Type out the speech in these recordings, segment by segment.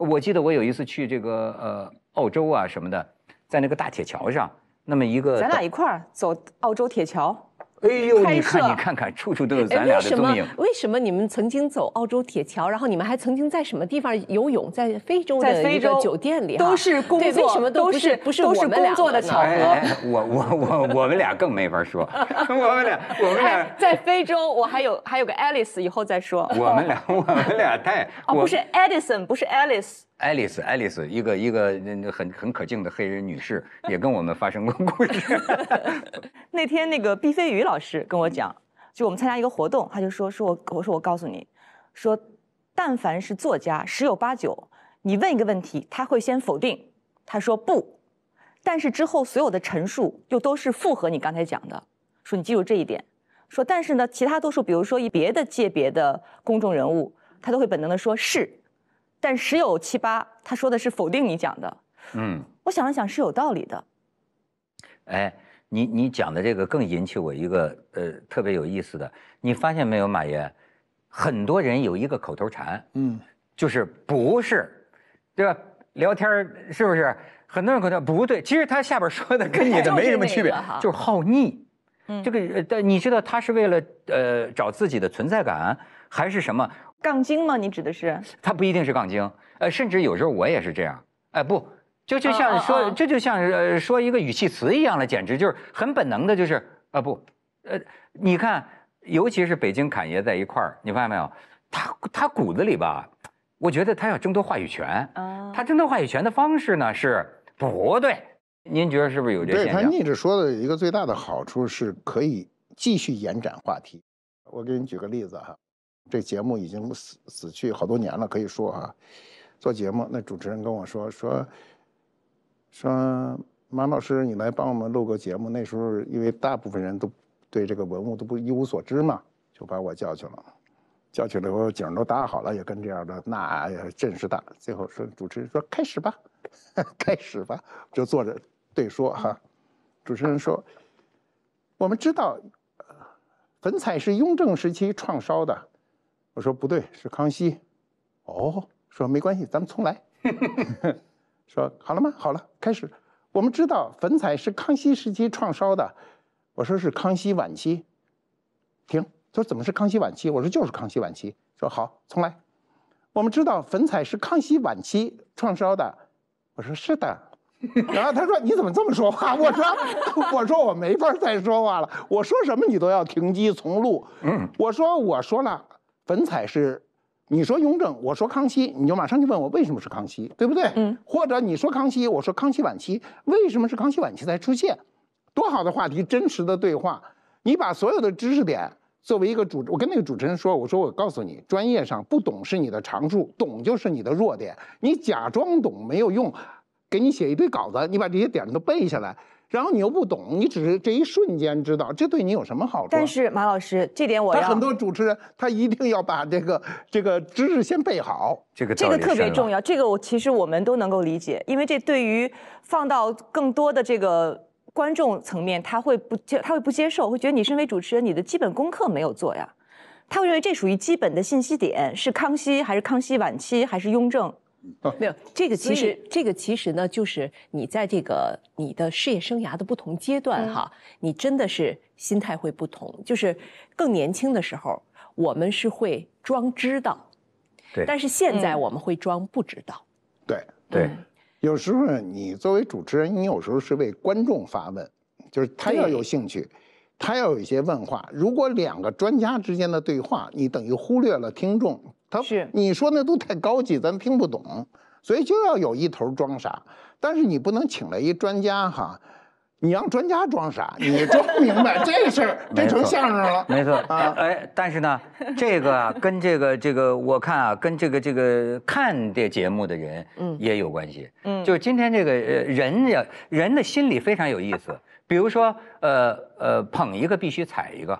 我记得我有一次去这个呃澳洲啊什么的，在那个大铁桥上，那么一个咱俩一块儿走澳洲铁桥。哎呦，你看你看看，处处都有咱俩的踪影。为什么？为什么你们曾经走澳洲铁桥，然后你们还曾经在什么地方游泳？在非洲的非洲酒店里，都是工作，都是不是都是工作的巧合？我我我，我们俩更没法说，我们俩我们俩在非洲，我还有还有个 Alice，以后再说。我们俩我们俩太哦，不是 Edison，不是 Alice。爱丽丝，爱丽丝，一个一个那那很很可敬的黑人女士，也跟我们发生过故事。那天那个毕飞宇老师跟我讲，就我们参加一个活动，他就说说我我说我告诉你，说但凡是作家，十有八九，你问一个问题，他会先否定，他说不，但是之后所有的陈述又都是符合你刚才讲的，说你记住这一点，说但是呢，其他多数，比如说以别的界别的公众人物，他都会本能的说是。但十有七八，他说的是否定你讲的。嗯，我想了想，是有道理的。哎，你你讲的这个更引起我一个呃特别有意思的，你发现没有，马爷，很多人有一个口头禅，嗯，就是不是，对吧？聊天是不是？很多人口头不对，其实他下边说的跟你的没什么区别，就是好逆。嗯，这个但你知道他是为了呃找自己的存在感还是什么？杠精吗？你指的是他不一定是杠精，呃，甚至有时候我也是这样，哎不，就就像说这就像呃说一个语气词一样的，简直就是很本能的，就是啊不，呃，你看，尤其是北京侃爷在一块儿，你发现没有？他他骨子里吧，我觉得他要争夺话语权，啊，他争夺话语权的方式呢是不对，您觉得是不是有这现象？对他逆着说的一个最大的好处是可以继续延展话题，我给你举个例子哈。这节目已经死死去好多年了，可以说啊，做节目那主持人跟我说说，说马老师你来帮我们录个节目。那时候因为大部分人都对这个文物都不一无所知嘛，就把我叫去了。叫去了以后，景都搭好了，也跟这样的，那阵势大。最后说主持人说开始吧，开始吧，就坐着对说哈。主持人说，我们知道粉彩是雍正时期创烧的。我说不对，是康熙，哦，说没关系，咱们重来。说好了吗？好了，开始。我们知道粉彩是康熙时期创烧的，我说是康熙晚期。停，说怎么是康熙晚期？我说就是康熙晚期。说好，重来。我们知道粉彩是康熙晚期创烧的，我说是的。然后他说你怎么这么说话？我说我说我没法再说话了，我说什么你都要停机重录。嗯，我说我说了。本彩是，你说雍正，我说康熙，你就马上就问我为什么是康熙，对不对？嗯，或者你说康熙，我说康熙晚期，为什么是康熙晚期才出现？多好的话题，真实的对话。你把所有的知识点作为一个主，我跟那个主持人说，我说我告诉你，专业上不懂是你的长处，懂就是你的弱点。你假装懂没有用，给你写一堆稿子，你把这些点都背下来。然后你又不懂，你只是这一瞬间知道，这对你有什么好处？但是马老师，这点我他很多主持人他一定要把这个这个知识先备好，这个这个特别重要。这个我其实我们都能够理解，因为这对于放到更多的这个观众层面，他会不接他会不接受，会觉得你身为主持人，你的基本功课没有做呀，他会认为这属于基本的信息点，是康熙还是康熙晚期还是雍正？没有这个，其实这个其实呢，就是你在这个你的事业生涯的不同阶段，哈，你真的是心态会不同。就是更年轻的时候，我们是会装知道，对；但是现在我们会装不知道，对对。有时候你作为主持人，你有时候是为观众发问，就是他要有兴趣，他要有一些问话。如果两个专家之间的对话，你等于忽略了听众。他是你说那都太高级，咱听不懂，所以就要有一头装傻。但是你不能请来一专家哈，你让专家装傻，你装不明白这事儿，这成相声了。没错啊，哎，但是呢，这个跟这个这个我看啊，跟这个这个看这节目的人嗯也有关系。嗯，就是今天这个呃人呀，人的心理非常有意思。比如说呃呃捧一个必须踩一个，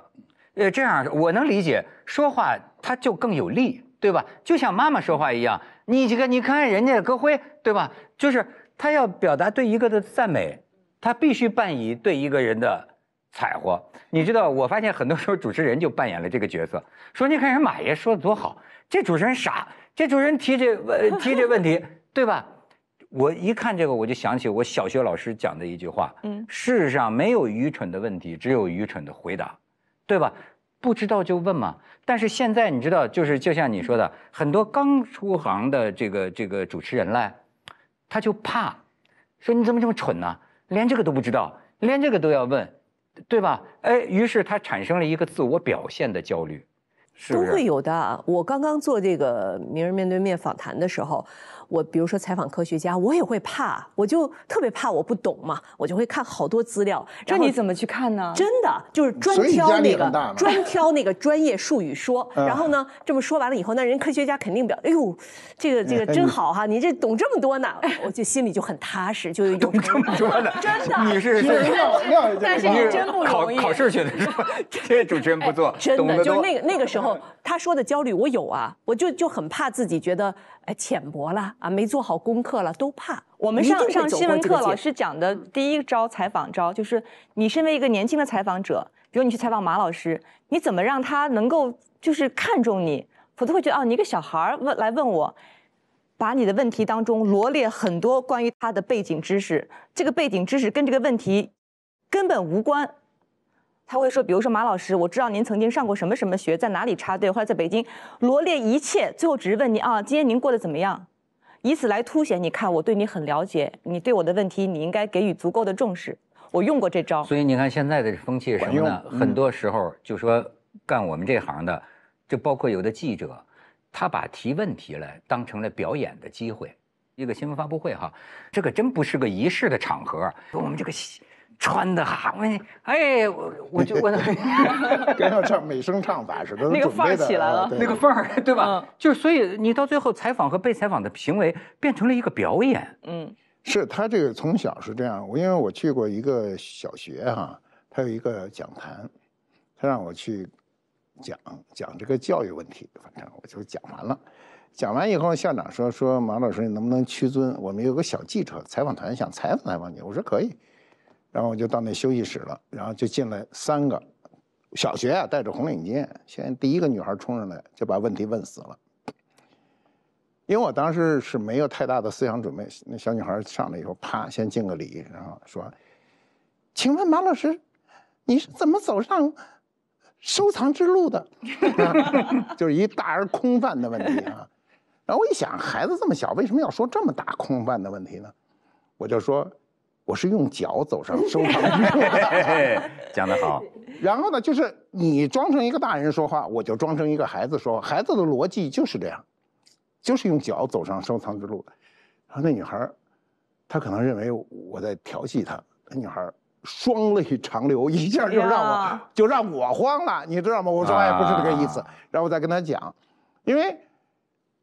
呃这样我能理解说话他就更有力。对吧？就像妈妈说话一样，你这个，你看人家歌辉，对吧？就是他要表达对一个的赞美，他必须扮以对一个人的采和。你知道，我发现很多时候主持人就扮演了这个角色，说你看人马爷说的多好，这主持人傻，这主持人提这问提这问题，对吧？我一看这个，我就想起我小学老师讲的一句话：嗯，世上没有愚蠢的问题，只有愚蠢的回答，对吧？不知道就问嘛，但是现在你知道，就是就像你说的，很多刚出行的这个这个主持人嘞，他就怕，说你怎么这么蠢呢？连这个都不知道，连这个都要问，对吧？哎，于是他产生了一个自我表现的焦虑，是都会有的。我刚刚做这个名人面对面访谈的时候。我比如说采访科学家，我也会怕，我就特别怕我不懂嘛，我就会看好多资料。这你怎么去看呢？真的就是专挑那个，专挑那个专业术语说。然后呢，这么说完了以后，那人科学家肯定表，哎呦，这个这个真好哈，你这懂这么多呢，我就心里就很踏实，就懂这么多的，真的。你是但是你容易，考试去的，这主持人不做，真的就那个那个时候他说的焦虑，我有啊，我就就很怕自己觉得。浅薄了啊，没做好功课了，都怕。我们上上新闻课，老师讲的第一招采访招，就是你身为一个年轻的采访者，比如你去采访马老师，你怎么让他能够就是看重你？否则会觉得哦，你一个小孩儿问来问我，把你的问题当中罗列很多关于他的背景知识，这个背景知识跟这个问题根本无关。他会说，比如说马老师，我知道您曾经上过什么什么学，在哪里插队，或者在北京，罗列一切，最后只是问您啊，今天您过得怎么样？以此来凸显，你看我对你很了解，你对我的问题你应该给予足够的重视。我用过这招。所以你看现在的风气是什么呢？很多时候就说干我们这行的，就包括有的记者，他把提问题来当成了表演的机会。一个新闻发布会哈，这个真不是个仪式的场合。我们这个。穿的好，哎，我我就 跟别唱美声唱法似的，那个儿起来了，那个范儿，对吧？就所以你到最后采访和被采访的行为变成了一个表演，嗯，是他这个从小是这样，我因为我去过一个小学哈，他有一个讲坛，他让我去讲讲这个教育问题，反正我就讲完了，讲完以后校长说说马老师你能不能屈尊，我们有个小记者采访团想采访采访你，我说可以。然后我就到那休息室了，然后就进来三个小学啊，戴着红领巾。先第一个女孩冲上来，就把问题问死了，因为我当时是没有太大的思想准备。那小女孩上来以后，啪，先敬个礼，然后说：“请问马老师，你是怎么走上收藏之路的？” 就是一大而空泛的问题啊。然后我一想，孩子这么小，为什么要说这么大空泛的问题呢？我就说。我是用脚走上收 藏之路的，讲得好。然后呢，就是你装成一个大人说话，我就装成一个孩子说话。孩子的逻辑就是这样，就是用脚走上收藏之路。的。然后那女孩，她可能认为我在调戏她。那女孩双泪长流，一下就让我就让我慌了，你知道吗？我说哎，不是这个意思。然后我再跟她讲，因为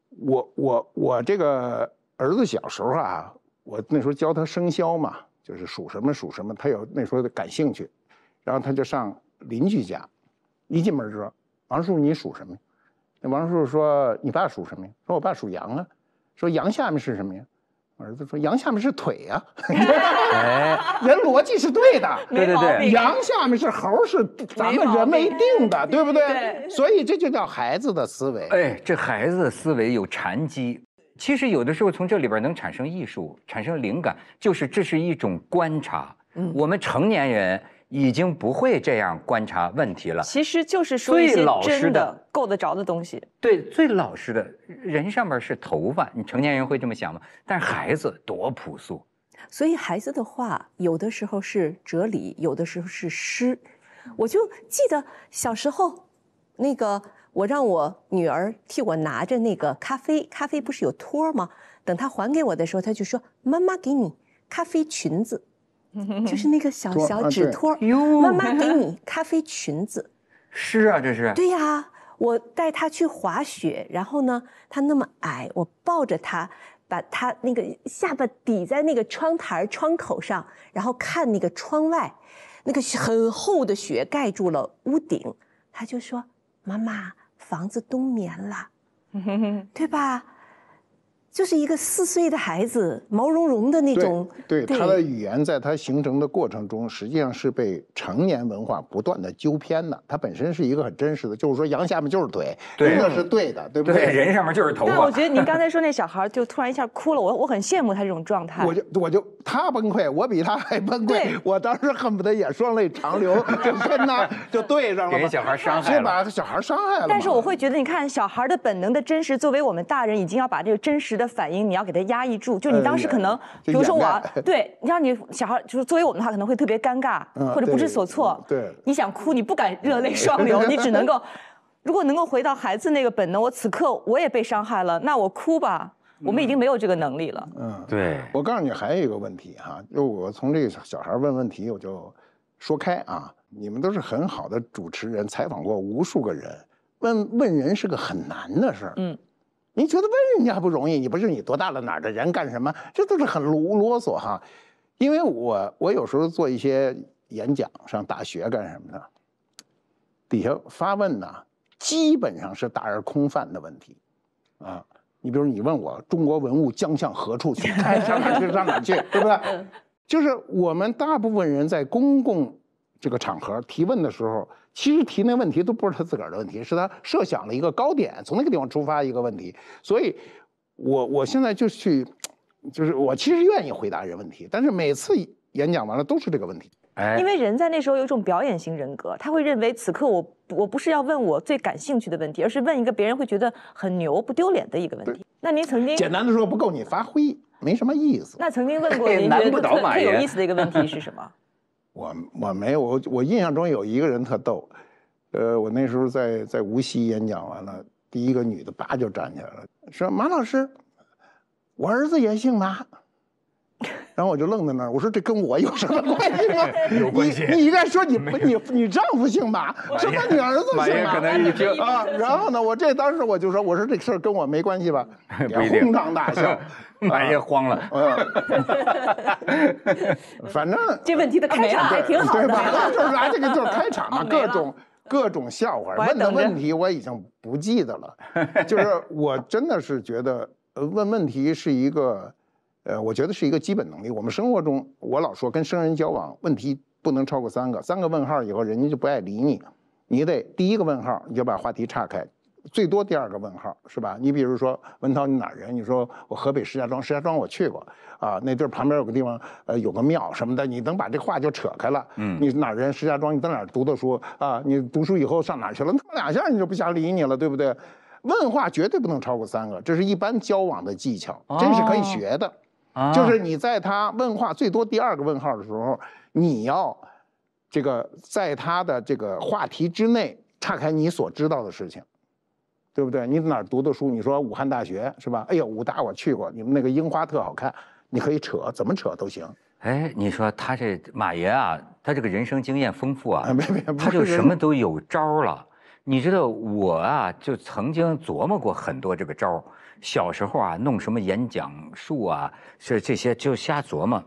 我我我这个儿子小时候啊，我那时候教他生肖嘛。就是属什么属什么，他有那时候感兴趣，然后他就上邻居家，一进门就说：“王叔，你属什么？”那王叔叔说：“你爸属什么呀？”说：“我爸属羊啊。”说：“羊下面是什么呀？”儿子说：“羊下面是腿啊。”人逻辑是对的，对对对，羊下面是猴是咱们人没定的，对不对？所以这就叫孩子的思维。哎，这孩子的思维有禅机。其实有的时候从这里边能产生艺术，产生灵感，就是这是一种观察。嗯，我们成年人已经不会这样观察问题了。其实就是说一些真的、够得着的东西。对，最老实的人上面是头发，你成年人会这么想吗？但是孩子多朴素。所以孩子的话，有的时候是哲理，有的时候是诗。我就记得小时候那个。我让我女儿替我拿着那个咖啡，咖啡不是有托儿吗？等她还给我的时候，她就说：“妈妈给你咖啡裙子，就是那个小小纸托儿。”妈妈 给你咖啡裙子。是啊，这是。对呀，我带她去滑雪，然后呢，她那么矮，我抱着她，把她那个下巴抵在那个窗台窗口上，然后看那个窗外，那个很厚的雪盖住了屋顶，她就说：“妈妈。”房子冬眠了，对吧？就是一个四岁的孩子，毛茸茸的那种。对他的语言，在他形成的过程中，实际上是被成年文化不断的纠偏的。他本身是一个很真实的，就是说，羊下面就是腿，人那是对的，对不对？对人上面就是头。但我觉得你刚才说那小孩就突然一下哭了，我我很羡慕他这种状态。我就我就他崩溃，我比他还崩溃。我当时恨不得也双泪长流，就跟他就对了。给小孩伤害了，先把他小孩伤害了。但是我会觉得，你看小孩的本能的真实，作为我们大人已经要把这个真实的。反应你要给他压抑住，就你当时可能，比如说我，对你像你小孩，就是作为我们的话，可能会特别尴尬或者不知所措。对，你想哭，你不敢热泪双流，你只能够，如果能够回到孩子那个本能，我此刻我也被伤害了，那我哭吧。我们已经没有这个能力了。嗯，对。我告诉你还有一个问题哈，就我从这个小孩问问题，我就说开啊，你们都是很好的主持人，采访过无数个人，问问人是个很难的事儿。嗯。你觉得问人家还不容易？你不是你多大了？哪儿的人？干什么？这都是很啰啰嗦哈。因为我我有时候做一些演讲，上大学干什么的，底下发问呢，基本上是大而空泛的问题啊。你比如你问我中国文物将向何处去？上哪儿去？上哪儿去？对不对？就是我们大部分人在公共这个场合提问的时候。其实提那问题都不是他自个儿的问题，是他设想了一个高点，从那个地方出发一个问题。所以，我我现在就去，就是我其实愿意回答人问题，但是每次演讲完了都是这个问题。因为人在那时候有一种表演型人格，他会认为此刻我我不是要问我最感兴趣的问题，而是问一个别人会觉得很牛、不丢脸的一个问题。那您曾经简单的说不够你发挥，没什么意思。那曾经问过您觉得最有意思的一个问题是什么？我我没有我我印象中有一个人特逗，呃，我那时候在在无锡演讲完了，第一个女的叭就站起来了，说马老师，我儿子也姓马。然后我就愣在那儿，我说这跟我有什么关系吗？有关系。你应该说你你你丈夫姓马，么你儿子姓马。马爷可能一听啊，然后呢，我这当时我就说，我说这事儿跟我没关系吧。也哄堂大笑，马爷慌了。反正这问题的开场还挺好的，对吧？就是拿这个就是开场嘛，各种各种笑话。问的问题我已经不记得了，就是我真的是觉得，问问题是一个。呃，我觉得是一个基本能力。我们生活中，我老说跟生人交往，问题不能超过三个，三个问号以后人家就不爱理你了。你得第一个问号，你就把话题岔开，最多第二个问号，是吧？你比如说文涛，你哪人？你说我河北石家庄，石家庄我去过，啊，那地儿旁边有个地方，呃，有个庙什么的。你能把这话就扯开了，嗯，你哪人？石家庄，你在哪读的书啊？你读书以后上哪去了？弄两下你就不想理你了，对不对？问话绝对不能超过三个，这是一般交往的技巧，真是可以学的。就是你在他问话最多第二个问号的时候，你要这个在他的这个话题之内岔开你所知道的事情，对不对？你哪儿读的书？你说武汉大学是吧？哎呦，武大我去过，你们那个樱花特好看，你可以扯，怎么扯都行。哎，你说他这马爷啊，他这个人生经验丰富啊，他就什么都有招了。你知道我啊，就曾经琢磨过很多这个招。小时候啊，弄什么演讲术啊，这这些就瞎琢磨，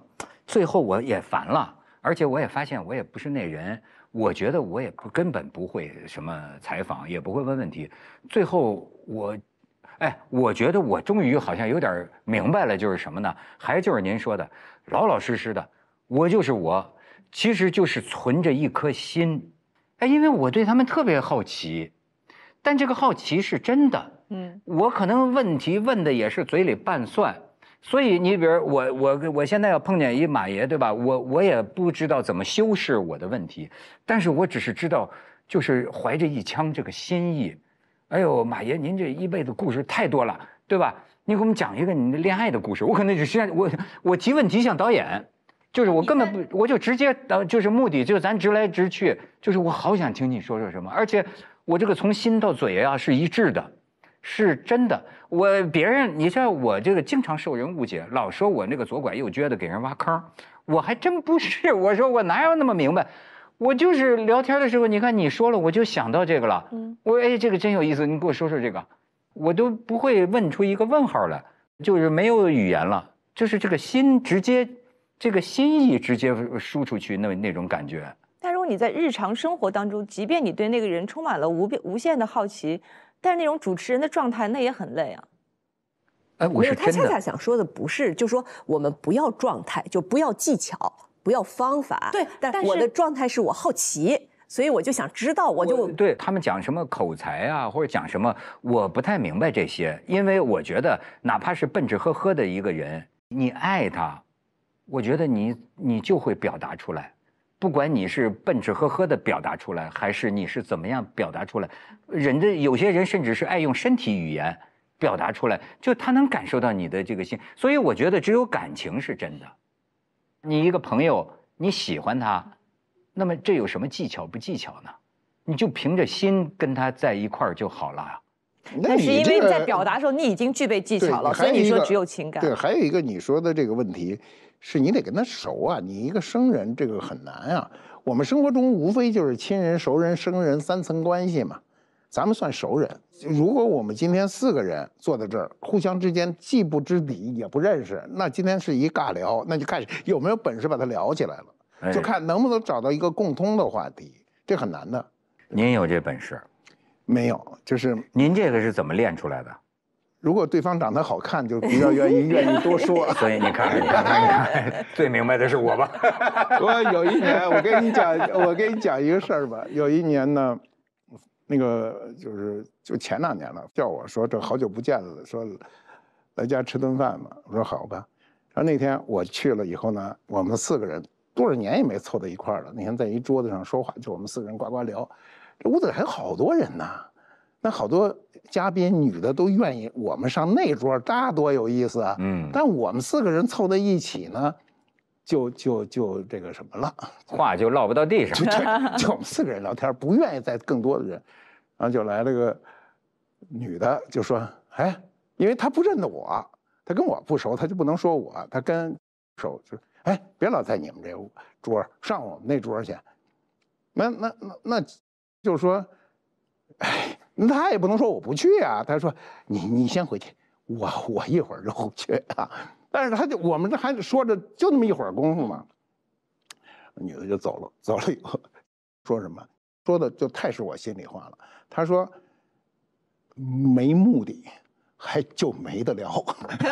最后我也烦了，而且我也发现我也不是那人，我觉得我也不根本不会什么采访，也不会问问题。最后我，哎，我觉得我终于好像有点明白了，就是什么呢？还就是您说的，老老实实的，我就是我，其实就是存着一颗心，哎，因为我对他们特别好奇，但这个好奇是真的。嗯，我可能问题问的也是嘴里拌蒜，所以你比如我我我现在要碰见一马爷对吧？我我也不知道怎么修饰我的问题，但是我只是知道，就是怀着一腔这个心意。哎呦，马爷，您这一辈子故事太多了，对吧？你给我们讲一个你的恋爱的故事，我可能就先我我提问题像导演，就是我根本不我就直接导就是目的就是咱直来直去，就是我好想听你说说什么，而且我这个从心到嘴啊是一致的。是真的，我别人，你道，我这个经常受人误解，老说我那个左拐右撅的给人挖坑，我还真不是。我说我哪有那么明白，我就是聊天的时候，你看你说了，我就想到这个了。嗯，我哎，这个真有意思，你给我说说这个，我都不会问出一个问号来，就是没有语言了，就是这个心直接，这个心意直接输出去那那种感觉。但如果你在日常生活当中，即便你对那个人充满了无边无限的好奇。但是那种主持人的状态，那也很累啊。哎，我是他恰恰想说的不是，就说我们不要状态，就不要技巧，不要方法。对，但我的状态是我好奇，所以我就想知道，我就对他们讲什么口才啊，或者讲什么，我不太明白这些，因为我觉得哪怕是笨着呵呵的一个人，你爱他，我觉得你你就会表达出来。不管你是笨吃呵呵的表达出来，还是你是怎么样表达出来，人的有些人甚至是爱用身体语言表达出来，就他能感受到你的这个心。所以我觉得只有感情是真的。你一个朋友你喜欢他，那么这有什么技巧不技巧呢？你就凭着心跟他在一块儿就好了。那是因为在表达的时候你已经具备技巧了，所以你说只有情感。对，还有一个你说的这个问题。是你得跟他熟啊，你一个生人，这个很难啊。我们生活中无非就是亲人、熟人、生人三层关系嘛，咱们算熟人。如果我们今天四个人坐在这儿，互相之间既不知底也不认识，那今天是一尬聊，那就看有没有本事把它聊起来了，就看能不能找到一个共通的话题，这很难的。您有这本事？没有，就是您这个是怎么练出来的？如果对方长得好看，就比较愿意愿意多说。所以你看看你看看你，最明白的是我吧。我有一年，我跟你讲，我跟你讲一个事儿吧。有一年呢，那个就是就前两年了，叫我说这好久不见了，说来家吃顿饭嘛。我说好吧。然后那天我去了以后呢，我们四个人多少年也没凑到一块儿了，那天在一桌子上说话，就我们四个人呱呱聊，这屋子里还有好多人呢。那好多嘉宾女的都愿意我们上那桌，那多有意思啊！嗯，但我们四个人凑在一起呢，就就就这个什么了，话就落不到地上。就就我们四个人聊天，不愿意再更多的人。然后就来了个女的，就说：“哎，因为她不认得我，她跟我不熟，她就不能说我。她跟手就哎，别老在你们这桌，上我们那桌去。那那那那就说，哎。”那他也不能说我不去啊。他说：“你你先回去，我我一会儿就去啊。”但是他就我们这还说着就那么一会儿功夫嘛，女的就走了。走了以后说什么？说的就太是我心里话了。他说：“没目的，还就没得聊。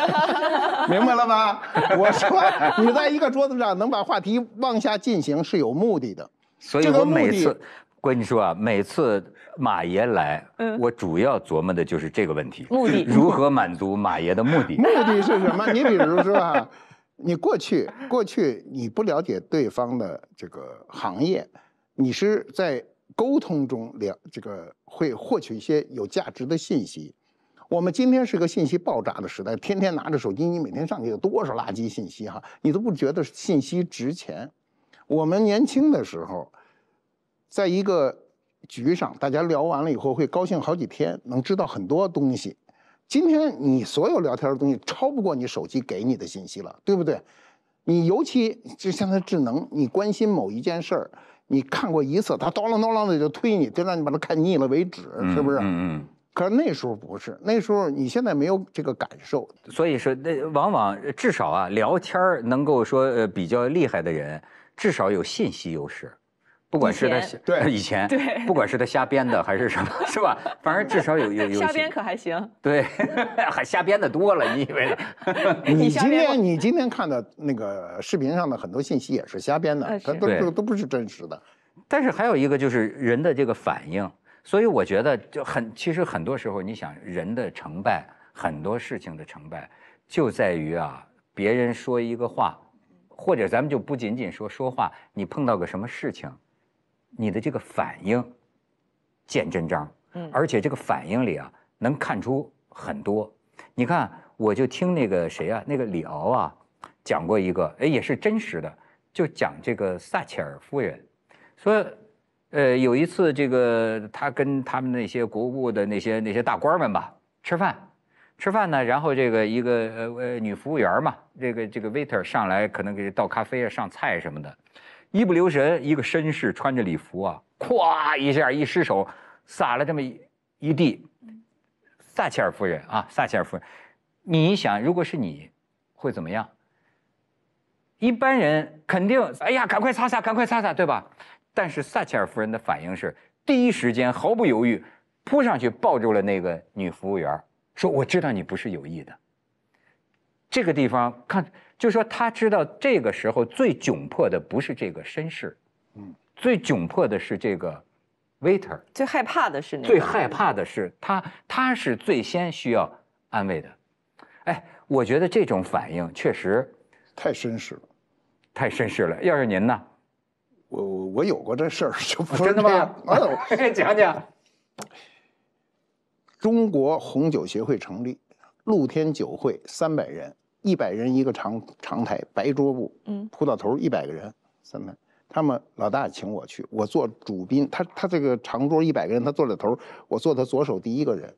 ”明白了吗？我说你在一个桌子上能把话题往下进行是有目的的，这个目的。关键说啊，每次马爷来，我主要琢磨的就是这个问题，目的如何满足马爷的目的？目的是什么？你比如说啊，你过去过去你不了解对方的这个行业，你是在沟通中了这个会获取一些有价值的信息。我们今天是个信息爆炸的时代，天天拿着手机，你每天上去有多少垃圾信息哈？你都不觉得信息值钱？我们年轻的时候。在一个局上，大家聊完了以后会高兴好几天，能知道很多东西。今天你所有聊天的东西，超不过你手机给你的信息了，对不对？你尤其就像在智能，你关心某一件事儿，你看过一次，它叨啷叨啷的就推你，就让你把它看腻了为止，是不是？嗯嗯。可是那时候不是，那时候你现在没有这个感受。所以说，那往往至少啊，聊天能够说呃比较厉害的人，至少有信息优势。不管是他对以前对，不管是他瞎编的还是什么，是吧？反正至少有有有 瞎编可还行。对，还瞎编的多了，你以为？你今天你今天看的那个视频上的很多信息也是瞎编的，它都都都不是真实的。但是还有一个就是人的这个反应，所以我觉得就很其实很多时候，你想人的成败，很多事情的成败，就在于啊，别人说一个话，或者咱们就不仅仅说说话，你碰到个什么事情。你的这个反应见真章，嗯，而且这个反应里啊，能看出很多。你看，我就听那个谁啊，那个李敖啊，讲过一个，哎，也是真实的，就讲这个撒切尔夫人，说，呃，有一次这个他跟他们那些国务的那些那些大官们吧吃饭，吃饭呢，然后这个一个呃呃女服务员嘛，这个这个 waiter 上来可能给倒咖啡啊、上菜什么的。一不留神，一个绅士穿着礼服啊，咵一下一失手，洒了这么一地。撒切尔夫人啊，撒切尔夫人，你想，如果是你，会怎么样？一般人肯定，哎呀，赶快擦擦，赶快擦擦，对吧？但是撒切尔夫人的反应是，第一时间毫不犹豫，扑上去抱住了那个女服务员，说：“我知道你不是有意的。”这个地方看。就说他知道这个时候最窘迫的不是这个绅士，嗯，最窘迫的是这个 waiter，最害怕的是个，最害怕的是他，他是最先需要安慰的。哎，我觉得这种反应确实太绅士了，太绅士了。要是您呢？我我有过这事儿，就不是真的吗？讲讲。中国红酒协会成立，露天酒会三百人。一百人一个长长台，白桌布，嗯，铺到头一百个人，三排。他们老大请我去，我做主宾。他他这个长桌一百个人，他坐在头我坐他左手第一个人。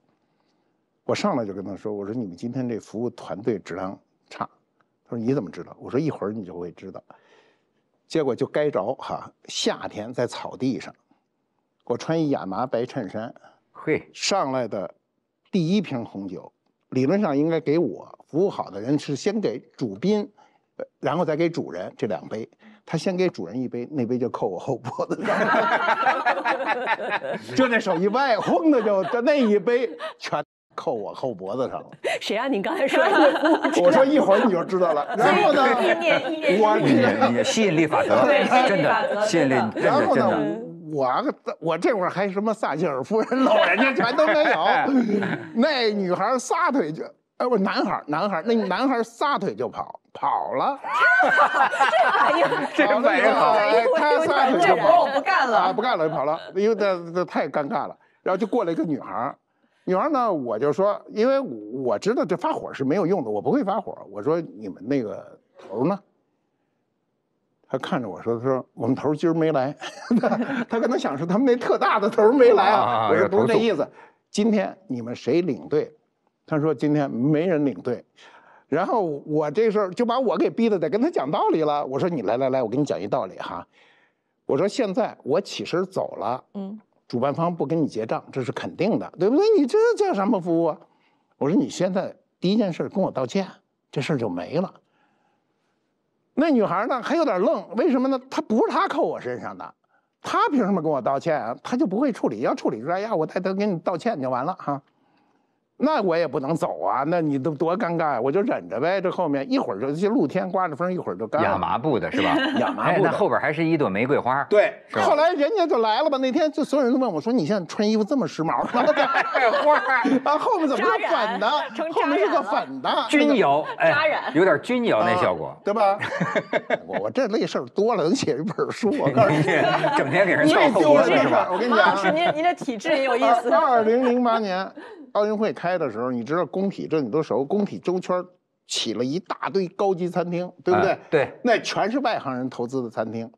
我上来就跟他说：“我说你们今天这服务团队质量差。”他说：“你怎么知道？”我说：“一会儿你就会知道。”结果就该着哈，夏天在草地上，我穿一亚麻白衬衫，嘿，上来的第一瓶红酒。理论上应该给我服务好的人是先给主宾，然后再给主人这两杯。他先给主人一杯，那杯就扣我后脖子上，就那手一歪，轰的就就那一杯全扣我后脖子上了。谁让你刚才说的？我说一会儿你就知道了。然后呢？意念意念，吸引力法则，真的吸引力法则。然后呢？我我这会儿还什么撒切尔夫人，老人家全都没有。那女孩撒腿就，哎，不是男孩男孩那男孩撒腿就跑，跑了。这呀，这没好。他撒腿就跑，不干了，啊，不干了就跑了，因为这这太尴尬了。然后就过来一个女孩女孩呢，我就说，因为我知道这发火是没有用的，我不会发火。我说你们那个头呢？他看着我说：“他说我们头今儿没来，他可能想是他们那特大的头没来啊。”我说不是那意思，今天你们谁领队？他说今天没人领队。然后我这事儿就把我给逼得得跟他讲道理了。我说你来来来，我给你讲一道理哈。我说现在我起身走了，嗯，主办方不跟你结账，这是肯定的，对不对？你这叫什么服务啊？我说你现在第一件事跟我道歉，这事儿就没了。那女孩呢？还有点愣，为什么呢？她不是她扣我身上的，她凭什么跟我道歉啊？她就不会处理，要处理出来呀，我再得给你道歉，你就完了哈。那我也不能走啊，那你都多尴尬呀，我就忍着呗。这后面一会儿就就露天刮着风，一会儿就干。亚麻布的是吧？亚 麻布。的后边还是一朵玫瑰花。对。后来人家就来了吧？那天就所有人都问我说：“你现在穿衣服这么时髦？”玫 花 啊，后面怎么是粉的？后面是个粉的，均瑶。扎染。有点均瑶那效果，对吧？我我这类事儿多了，能写一本书。我告诉你，整天给人笑死是吧？我跟你讲，您您这体质也有意思。二零零八年。奥运会开的时候，你知道工体这你都熟，工体周圈起了一大堆高级餐厅，对不对？对，那全是外行人投资的餐厅，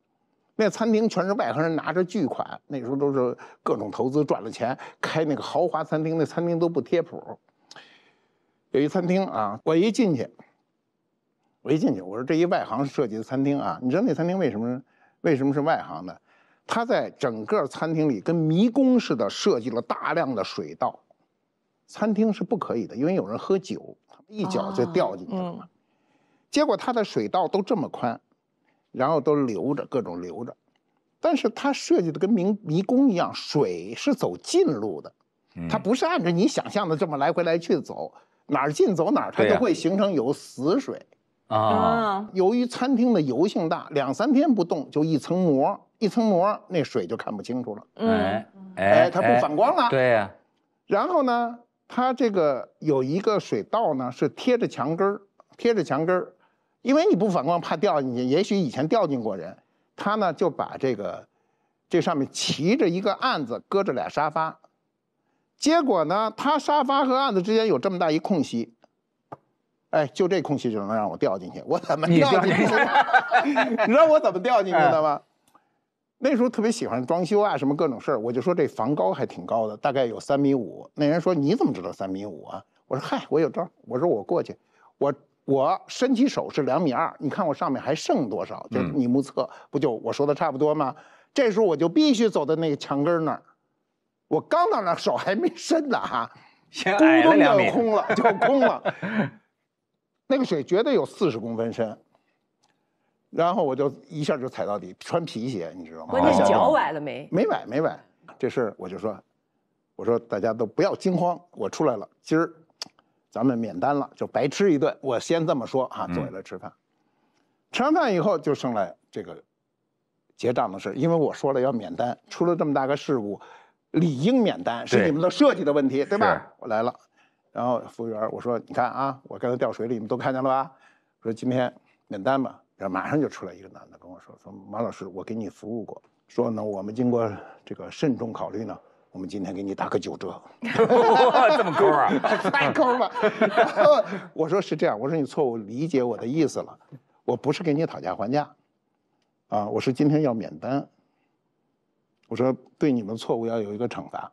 那餐厅全是外行人拿着巨款，那时候都是各种投资赚了钱开那个豪华餐厅，那餐厅都不贴谱。有一餐厅啊，我一进去，我一进去，我说这一外行设计的餐厅啊，你知道那餐厅为什么为什么是外行的？他在整个餐厅里跟迷宫似的设计了大量的水道。餐厅是不可以的，因为有人喝酒，一脚就掉进去了。嘛。结果它的水道都这么宽，然后都流着各种流着，但是它设计的跟迷迷宫一样，水是走近路的，它不是按照你想象的这么来回来去走，哪儿近走哪儿，它就会形成有死水。啊，由于餐厅的油性大，两三天不动就一层膜，一层膜那水就看不清楚了。嗯，哎，它不反光了。对呀，然后呢？他这个有一个水道呢，是贴着墙根儿，贴着墙根儿，因为你不反光怕掉进去，也许以前掉进过人。他呢就把这个这上面骑着一个案子，搁着俩沙发，结果呢，他沙发和案子之间有这么大一空隙，哎，就这空隙就能让我掉进去。我怎么掉进去？你知道我怎么掉进去的吗？那时候特别喜欢装修啊，什么各种事儿，我就说这房高还挺高的，大概有三米五。那人说你怎么知道三米五啊？我说嗨，我有招。我说我过去，我我伸起手是两米二，你看我上面还剩多少？就你目测不就我说的差不多吗？这时候我就必须走到那个墙根儿那儿，我刚到那儿手还没伸呢，哈，咕咚就空了，就空了。那个水绝对有四十公分深。然后我就一下就踩到底，穿皮鞋，你知道吗？关键脚崴了没？没崴，没崴。这事我就说，我说大家都不要惊慌，我出来了，今儿咱们免单了，就白吃一顿。我先这么说啊，坐下来吃饭。吃完饭以后就剩来这个结账的事，因为我说了要免单，出了这么大个事故，理应免单，是你们的设计的问题，对吧？我来了，然后服务员我说你看啊，我刚才掉水里，你们都看见了吧？说今天免单吧。然后马上就出来一个男的跟我说：“说马老师，我给你服务过，说呢我们经过这个慎重考虑呢，我们今天给你打个九折。”这么抠啊，太抠了！我说是这样，我说你错误理解我的意思了，我不是跟你讨价还价，啊，我是今天要免单。我说对你们错误要有一个惩罚。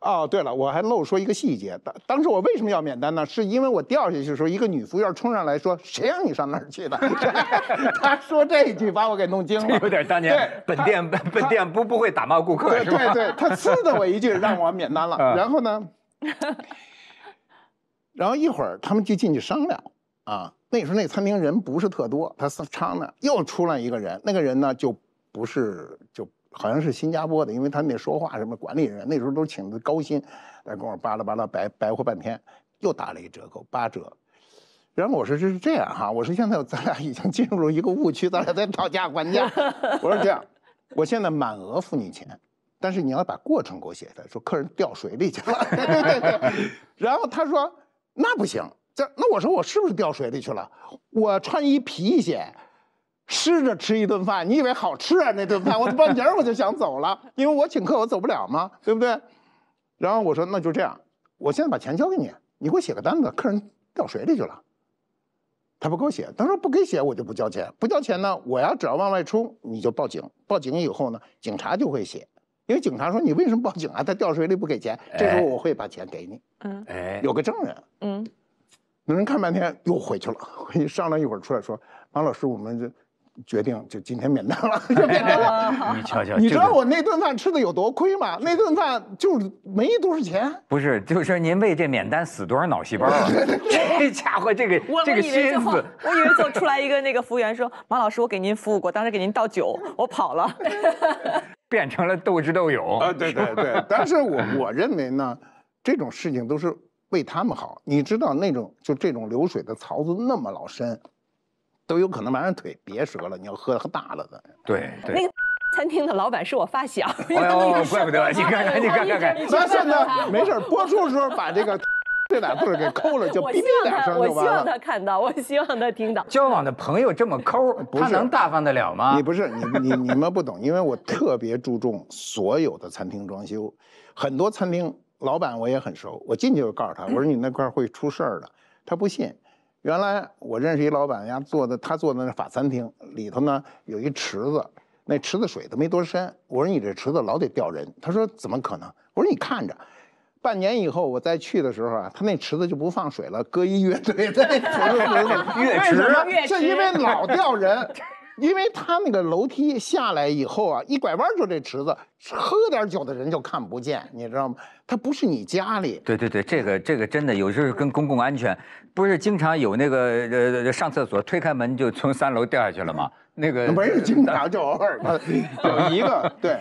哦，对了，我还漏说一个细节。当当时我为什么要免单呢？是因为我掉下去的时候，一个女服务员冲上来说：“谁让你上那儿去的？”他 说这一句把我给弄惊了，有点当年本店本店不不会打骂顾客对对对，他呲的我一句，让我免单了。然后呢，然后一会儿他们就进去商量，啊，那时候那餐厅人不是特多，他商量又出来一个人，那个人呢就不是就。好像是新加坡的，因为他那说话什么管理人，那时候都请的高薪来跟我巴拉巴拉白白活半天，又打了一折扣，八折。然后我说这是这样哈，我说现在咱俩已经进入了一个误区，咱俩在讨价还价。我说这样，我现在满额付你钱，但是你要把过程给我写出来，说客人掉水里去了。然后他说那不行，这那我说我是不是掉水里去了？我穿一皮鞋。吃着吃一顿饭，你以为好吃啊？那顿饭我半截儿我就想走了，因为我请客，我走不了嘛，对不对？然后我说那就这样，我现在把钱交给你，你给我写个单子。客人掉水里去了，他不给我写，他说不给写，我就不交钱。不交钱呢，我要只要往外冲，你就报警。报警以后呢，警察就会写，因为警察说你为什么报警啊？他掉水里不给钱，这时候我会把钱给你。嗯，哎，有个证人，嗯，那人看半天又回去了，我一商量一会儿出来说，马老师，我们这决定就今天免单了，就免单了。你瞧瞧，你知道我那顿饭吃的有多亏吗？那顿饭就是没多少钱。不是，就是您为这免单死多少脑细胞啊？这家伙，这个这个心思。我以为走出来一个那个服务员说：“马老师，我给您服务过，当时给您倒酒，我跑了。”变成了斗智斗勇啊！对对对，但是我我认为呢，这种事情都是为他们好。你知道那种就这种流水的槽子那么老深。都有可能把人腿别折了，你要喝大了的。对对。那个 餐厅的老板是我发小。哎呦，怪不得！你看看，你看看，那现在没事播出的时候把这个 这俩字给抠了，就哔哔两声就完了。我希望他看到，我希望他听到。交往的朋友这么抠，他能大方得了吗？你不是你你你们不懂，因为我特别注重所有的餐厅装修，很多餐厅老板我也很熟，我进去就告诉他，我说你那块会出事儿的，他不信。原来我认识一老板家坐的他坐的那法餐厅里头呢，有一池子，那池子水都没多深。我说你这池子老得钓人，他说怎么可能？我说你看着，半年以后我再去的时候啊，他那池子就不放水了，搁一乐队在，月 池，是因为老钓人。因为他那个楼梯下来以后啊，一拐弯就这池子，喝点酒的人就看不见，你知道吗？他不是你家里。对对对，这个这个真的，有时候跟公共安全，不是经常有那个呃上厕所推开门就从三楼掉下去了吗？那个不是经常，就偶尔有一个对。